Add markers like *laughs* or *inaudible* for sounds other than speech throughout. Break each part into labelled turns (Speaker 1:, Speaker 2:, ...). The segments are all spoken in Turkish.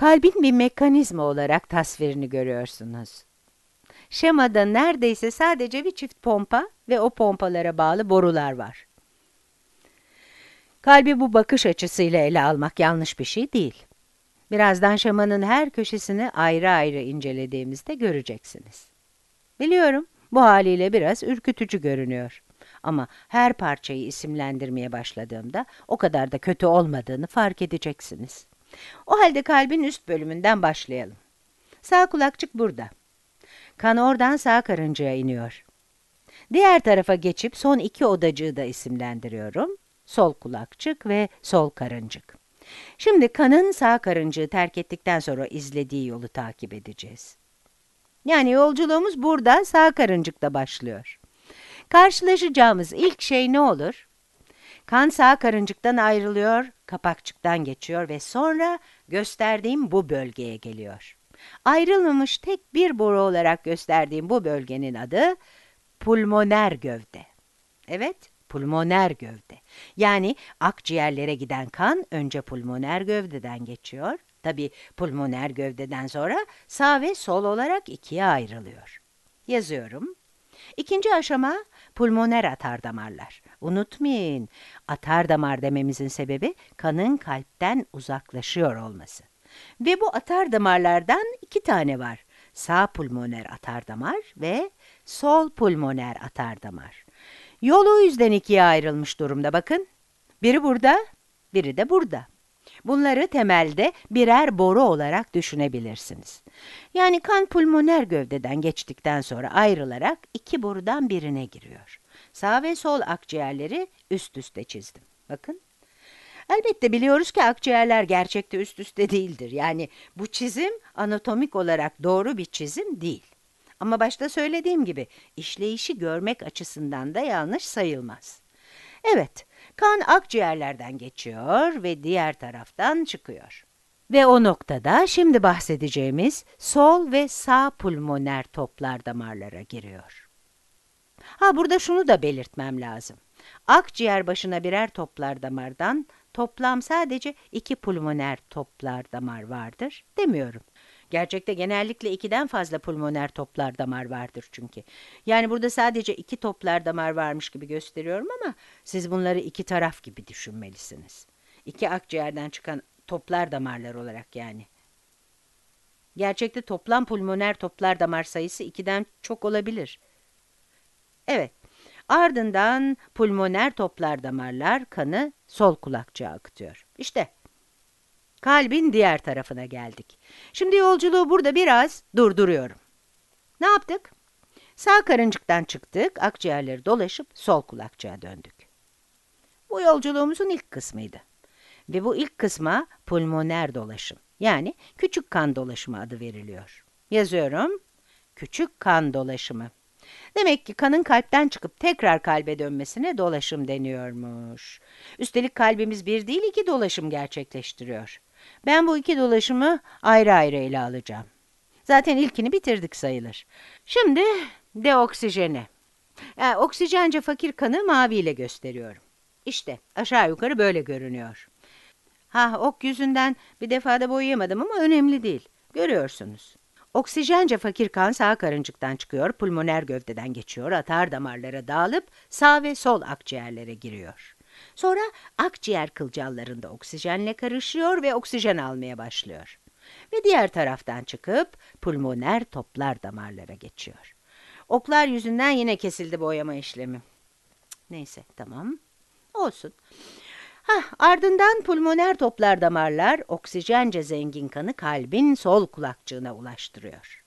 Speaker 1: kalbin bir mekanizma olarak tasvirini görüyorsunuz. Şemada neredeyse sadece bir çift pompa ve o pompalara bağlı borular var. Kalbi bu bakış açısıyla ele almak yanlış bir şey değil. Birazdan şemanın her köşesini ayrı ayrı incelediğimizde göreceksiniz. Biliyorum bu haliyle biraz ürkütücü görünüyor. Ama her parçayı isimlendirmeye başladığımda o kadar da kötü olmadığını fark edeceksiniz. O halde kalbin üst bölümünden başlayalım. Sağ kulakçık burada. Kan oradan sağ karıncaya iniyor. Diğer tarafa geçip son iki odacığı da isimlendiriyorum. Sol kulakçık ve sol karıncık. Şimdi kanın sağ karıncığı terk ettikten sonra izlediği yolu takip edeceğiz. Yani yolculuğumuz burada sağ karıncıkta başlıyor. Karşılaşacağımız ilk şey ne olur? Kan sağ karıncıktan ayrılıyor, kapakçıktan geçiyor ve sonra gösterdiğim bu bölgeye geliyor. Ayrılmamış tek bir boru olarak gösterdiğim bu bölgenin adı pulmoner gövde. Evet, pulmoner gövde. Yani akciğerlere giden kan önce pulmoner gövdeden geçiyor. Tabi pulmoner gövdeden sonra sağ ve sol olarak ikiye ayrılıyor. Yazıyorum. İkinci aşama pulmoner atar damarlar. Unutmayın, atardamar dememizin sebebi kanın kalpten uzaklaşıyor olması. Ve bu atar damarlardan iki tane var. Sağ pulmoner atar damar ve sol pulmoner atar damar. Yolu yüzden ikiye ayrılmış durumda bakın. Biri burada, biri de burada. Bunları temelde birer boru olarak düşünebilirsiniz. Yani kan pulmoner gövdeden geçtikten sonra ayrılarak iki borudan birine giriyor. Sağ ve sol akciğerleri üst üste çizdim. Bakın. Elbette biliyoruz ki akciğerler gerçekte üst üste değildir. Yani bu çizim anatomik olarak doğru bir çizim değil. Ama başta söylediğim gibi işleyişi görmek açısından da yanlış sayılmaz. Evet, kan akciğerlerden geçiyor ve diğer taraftan çıkıyor. Ve o noktada şimdi bahsedeceğimiz sol ve sağ pulmoner toplar damarlara giriyor. Ha burada şunu da belirtmem lazım. Akciğer başına birer toplar damardan toplam sadece iki pulmoner toplar damar vardır demiyorum. Gerçekte genellikle ikiden fazla pulmoner toplar damar vardır çünkü. Yani burada sadece iki toplar damar varmış gibi gösteriyorum ama siz bunları iki taraf gibi düşünmelisiniz. İki akciğerden çıkan toplar damarlar olarak yani. Gerçekte toplam pulmoner toplar damar sayısı ikiden çok olabilir. Evet. Ardından pulmoner toplar damarlar kanı sol kulakçığa akıtıyor. İşte kalbin diğer tarafına geldik. Şimdi yolculuğu burada biraz durduruyorum. Ne yaptık? Sağ karıncıktan çıktık, akciğerleri dolaşıp sol kulakçığa döndük. Bu yolculuğumuzun ilk kısmıydı. Ve bu ilk kısma pulmoner dolaşım, yani küçük kan dolaşımı adı veriliyor. Yazıyorum, küçük kan dolaşımı. Demek ki kanın kalpten çıkıp tekrar kalbe dönmesine dolaşım deniyormuş. Üstelik kalbimiz bir değil iki dolaşım gerçekleştiriyor. Ben bu iki dolaşımı ayrı ayrı ele alacağım. Zaten ilkini bitirdik sayılır. Şimdi deoksijeni. Yani e, oksijence fakir kanı maviyle gösteriyorum. İşte aşağı yukarı böyle görünüyor. Ha ok yüzünden bir defada boyayamadım ama önemli değil. Görüyorsunuz. Oksijence fakir kan sağ karıncıktan çıkıyor, pulmoner gövdeden geçiyor, atar damarlara dağılıp sağ ve sol akciğerlere giriyor. Sonra akciğer kılcallarında oksijenle karışıyor ve oksijen almaya başlıyor. Ve diğer taraftan çıkıp pulmoner toplar damarlara geçiyor. Oklar yüzünden yine kesildi boyama işlemi. Neyse tamam olsun. Hah, ardından pulmoner toplar damarlar oksijence zengin kanı kalbin sol kulakçığına ulaştırıyor.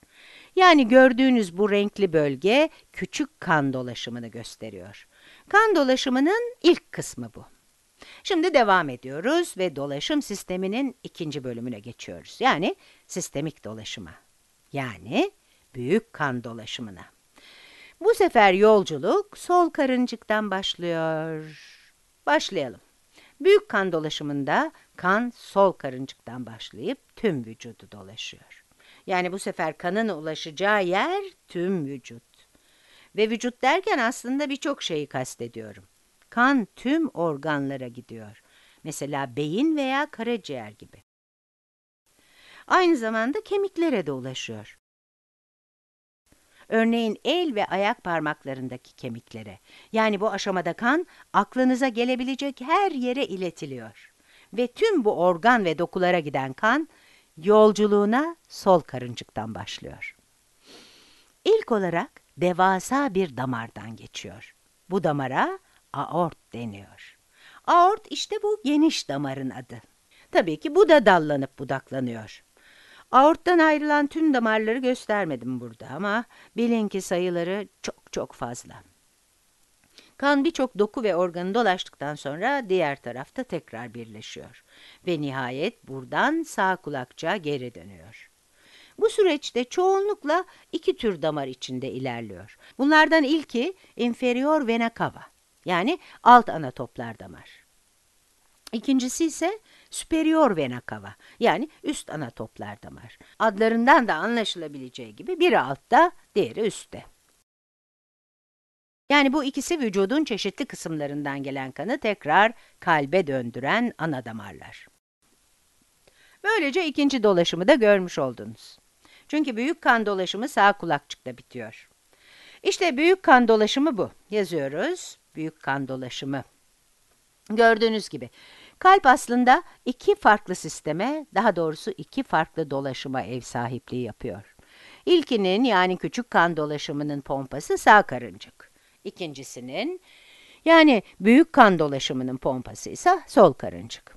Speaker 1: Yani gördüğünüz bu renkli bölge küçük kan dolaşımını gösteriyor. Kan dolaşımının ilk kısmı bu. Şimdi devam ediyoruz ve dolaşım sisteminin ikinci bölümüne geçiyoruz. Yani sistemik dolaşıma. Yani büyük kan dolaşımına. Bu sefer yolculuk sol karıncıktan başlıyor. Başlayalım. Büyük kan dolaşımında kan sol karıncıktan başlayıp tüm vücudu dolaşıyor. Yani bu sefer kanın ulaşacağı yer tüm vücut. Ve vücut derken aslında birçok şeyi kastediyorum. Kan tüm organlara gidiyor. Mesela beyin veya karaciğer gibi. Aynı zamanda kemiklere de ulaşıyor. Örneğin el ve ayak parmaklarındaki kemiklere. Yani bu aşamada kan aklınıza gelebilecek her yere iletiliyor. Ve tüm bu organ ve dokulara giden kan yolculuğuna sol karıncıktan başlıyor. İlk olarak devasa bir damardan geçiyor. Bu damara aort deniyor. Aort işte bu geniş damarın adı. Tabii ki bu da dallanıp budaklanıyor. Aorttan ayrılan tüm damarları göstermedim burada ama bilin ki sayıları çok çok fazla. Kan birçok doku ve organı dolaştıktan sonra diğer tarafta tekrar birleşiyor. Ve nihayet buradan sağ kulakça geri dönüyor. Bu süreçte çoğunlukla iki tür damar içinde ilerliyor. Bunlardan ilki inferior vena cava yani alt ana toplar damar. İkincisi ise superior vena cava yani üst ana toplar damar. Adlarından da anlaşılabileceği gibi biri altta, diğeri üstte. Yani bu ikisi vücudun çeşitli kısımlarından gelen kanı tekrar kalbe döndüren ana damarlar. Böylece ikinci dolaşımı da görmüş oldunuz. Çünkü büyük kan dolaşımı sağ kulakçıkta bitiyor. İşte büyük kan dolaşımı bu. Yazıyoruz. Büyük kan dolaşımı. Gördüğünüz gibi kalp aslında iki farklı sisteme, daha doğrusu iki farklı dolaşıma ev sahipliği yapıyor. İlkinin yani küçük kan dolaşımının pompası sağ karıncık. İkincisinin yani büyük kan dolaşımının pompası ise sol karıncık.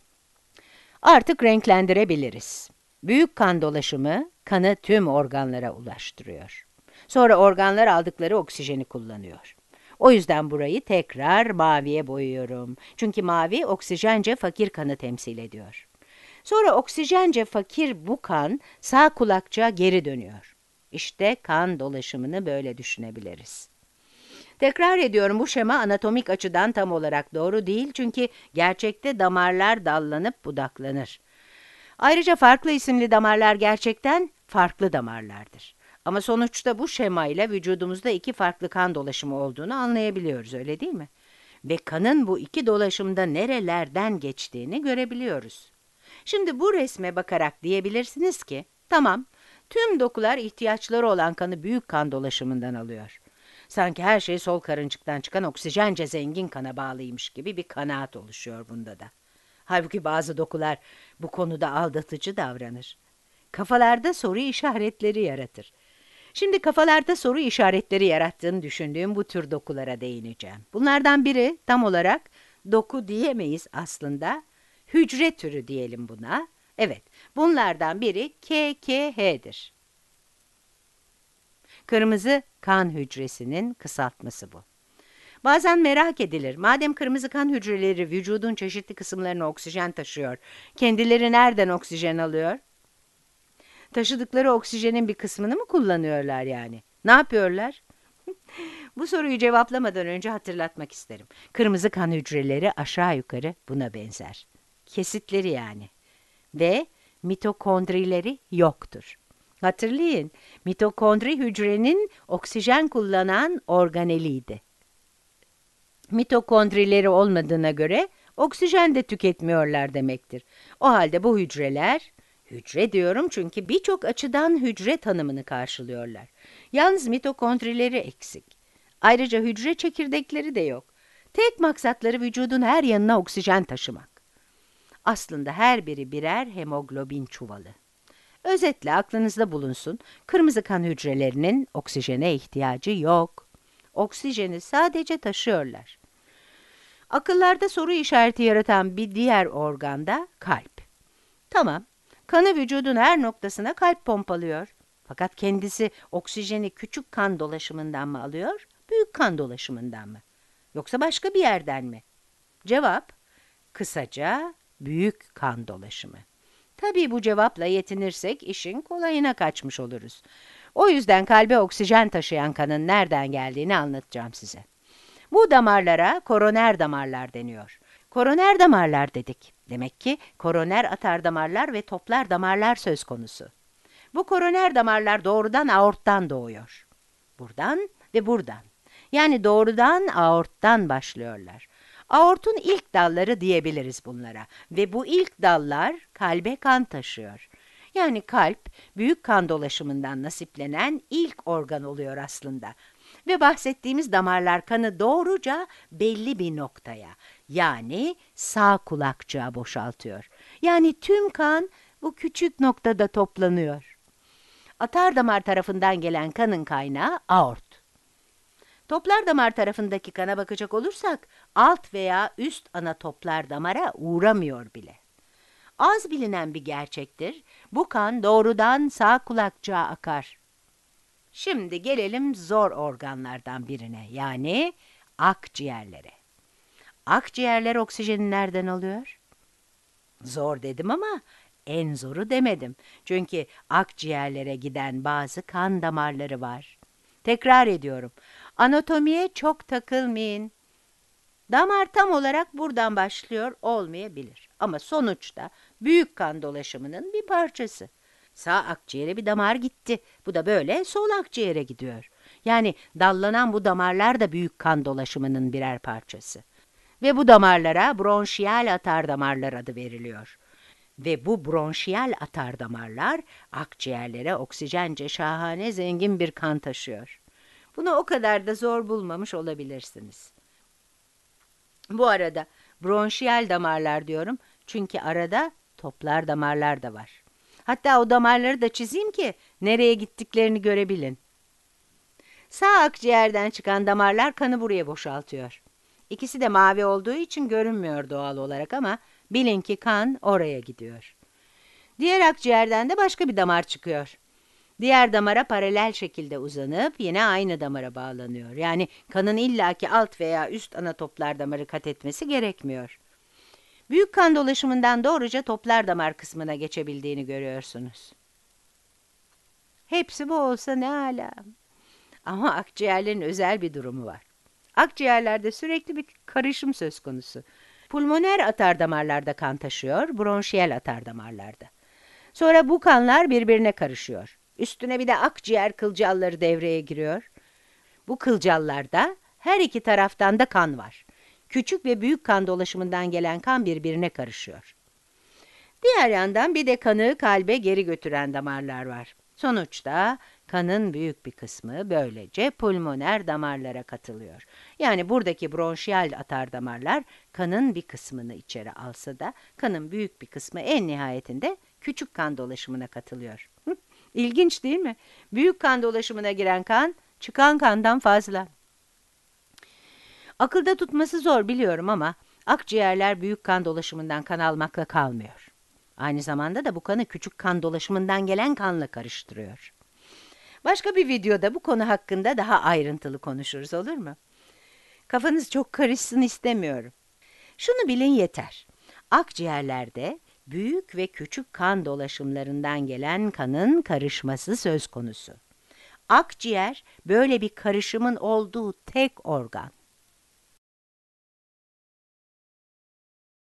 Speaker 1: Artık renklendirebiliriz. Büyük kan dolaşımı kanı tüm organlara ulaştırıyor. Sonra organlar aldıkları oksijeni kullanıyor. O yüzden burayı tekrar maviye boyuyorum. Çünkü mavi oksijence fakir kanı temsil ediyor. Sonra oksijence fakir bu kan sağ kulakça geri dönüyor. İşte kan dolaşımını böyle düşünebiliriz. Tekrar ediyorum bu şema anatomik açıdan tam olarak doğru değil çünkü gerçekte damarlar dallanıp budaklanır. Ayrıca farklı isimli damarlar gerçekten farklı damarlardır. Ama sonuçta bu şema ile vücudumuzda iki farklı kan dolaşımı olduğunu anlayabiliyoruz öyle değil mi? Ve kanın bu iki dolaşımda nerelerden geçtiğini görebiliyoruz. Şimdi bu resme bakarak diyebilirsiniz ki tamam tüm dokular ihtiyaçları olan kanı büyük kan dolaşımından alıyor. Sanki her şey sol karıncıktan çıkan oksijence zengin kana bağlıymış gibi bir kanaat oluşuyor bunda da. Halbuki bazı dokular bu konuda aldatıcı davranır. Kafalarda soru işaretleri yaratır. Şimdi kafalarda soru işaretleri yarattığını düşündüğüm bu tür dokulara değineceğim. Bunlardan biri tam olarak doku diyemeyiz aslında. Hücre türü diyelim buna. Evet, bunlardan biri KKH'dir. Kırmızı kan hücresinin kısaltması bu. Bazen merak edilir. Madem kırmızı kan hücreleri vücudun çeşitli kısımlarına oksijen taşıyor, kendileri nereden oksijen alıyor? Taşıdıkları oksijenin bir kısmını mı kullanıyorlar yani? Ne yapıyorlar? *laughs* Bu soruyu cevaplamadan önce hatırlatmak isterim. Kırmızı kan hücreleri aşağı yukarı buna benzer. Kesitleri yani. Ve mitokondrileri yoktur. Hatırlayın, mitokondri hücrenin oksijen kullanan organeliydi mitokondrileri olmadığına göre oksijen de tüketmiyorlar demektir. O halde bu hücreler, hücre diyorum çünkü birçok açıdan hücre tanımını karşılıyorlar. Yalnız mitokondrileri eksik. Ayrıca hücre çekirdekleri de yok. Tek maksatları vücudun her yanına oksijen taşımak. Aslında her biri birer hemoglobin çuvalı. Özetle aklınızda bulunsun, kırmızı kan hücrelerinin oksijene ihtiyacı yok. Oksijeni sadece taşıyorlar. Akıllarda soru işareti yaratan bir diğer organ da kalp. Tamam, kanı vücudun her noktasına kalp pompalıyor. Fakat kendisi oksijeni küçük kan dolaşımından mı alıyor, büyük kan dolaşımından mı? Yoksa başka bir yerden mi? Cevap, kısaca büyük kan dolaşımı. Tabii bu cevapla yetinirsek işin kolayına kaçmış oluruz. O yüzden kalbe oksijen taşıyan kanın nereden geldiğini anlatacağım size. Bu damarlara koroner damarlar deniyor. Koroner damarlar dedik. Demek ki koroner atar damarlar ve toplar damarlar söz konusu. Bu koroner damarlar doğrudan aorttan doğuyor. Buradan ve buradan. Yani doğrudan aorttan başlıyorlar. Aortun ilk dalları diyebiliriz bunlara ve bu ilk dallar kalbe kan taşıyor. Yani kalp büyük kan dolaşımından nasiplenen ilk organ oluyor aslında. Ve bahsettiğimiz damarlar kanı doğruca belli bir noktaya yani sağ kulakçığa boşaltıyor. Yani tüm kan bu küçük noktada toplanıyor. Atar damar tarafından gelen kanın kaynağı aort. Toplar damar tarafındaki kana bakacak olursak alt veya üst ana toplar damara uğramıyor bile az bilinen bir gerçektir. Bu kan doğrudan sağ kulakçığa akar. Şimdi gelelim zor organlardan birine yani akciğerlere. Akciğerler oksijeni nereden alıyor? Zor dedim ama en zoru demedim. Çünkü akciğerlere giden bazı kan damarları var. Tekrar ediyorum. Anatomiye çok takılmayın. Damar tam olarak buradan başlıyor olmayabilir. Ama sonuçta büyük kan dolaşımının bir parçası. Sağ akciğere bir damar gitti. Bu da böyle sol akciğere gidiyor. Yani dallanan bu damarlar da büyük kan dolaşımının birer parçası. Ve bu damarlara bronşiyal atardamarlar adı veriliyor. Ve bu bronşiyal atardamarlar akciğerlere oksijence şahane zengin bir kan taşıyor. Bunu o kadar da zor bulmamış olabilirsiniz. Bu arada bronşiyal damarlar diyorum çünkü arada Toplar damarlar da var. Hatta o damarları da çizeyim ki nereye gittiklerini görebilin. Sağ akciğerden çıkan damarlar kanı buraya boşaltıyor. İkisi de mavi olduğu için görünmüyor doğal olarak ama bilin ki kan oraya gidiyor. Diğer akciğerden de başka bir damar çıkıyor. Diğer damara paralel şekilde uzanıp yine aynı damara bağlanıyor. Yani kanın illaki alt veya üst ana toplar damarı kat etmesi gerekmiyor. Büyük kan dolaşımından doğruca toplar damar kısmına geçebildiğini görüyorsunuz. Hepsi bu olsa ne ala. Ama akciğerlerin özel bir durumu var. Akciğerlerde sürekli bir karışım söz konusu. Pulmoner atardamarlarda kan taşıyor, bronşiyel atardamarlarda. Sonra bu kanlar birbirine karışıyor. Üstüne bir de akciğer kılcalları devreye giriyor. Bu kılcallarda her iki taraftan da kan var küçük ve büyük kan dolaşımından gelen kan birbirine karışıyor. Diğer yandan bir de kanı kalbe geri götüren damarlar var. Sonuçta kanın büyük bir kısmı böylece pulmoner damarlara katılıyor. Yani buradaki bronşiyal atar damarlar kanın bir kısmını içeri alsa da kanın büyük bir kısmı en nihayetinde küçük kan dolaşımına katılıyor. *laughs* İlginç değil mi? Büyük kan dolaşımına giren kan çıkan kandan fazla. Akılda tutması zor biliyorum ama akciğerler büyük kan dolaşımından kan almakla kalmıyor. Aynı zamanda da bu kanı küçük kan dolaşımından gelen kanla karıştırıyor. Başka bir videoda bu konu hakkında daha ayrıntılı konuşuruz olur mu? Kafanız çok karışsın istemiyorum. Şunu bilin yeter. Akciğerlerde büyük ve küçük kan dolaşımlarından gelen kanın karışması söz konusu. Akciğer böyle bir karışımın olduğu tek organ.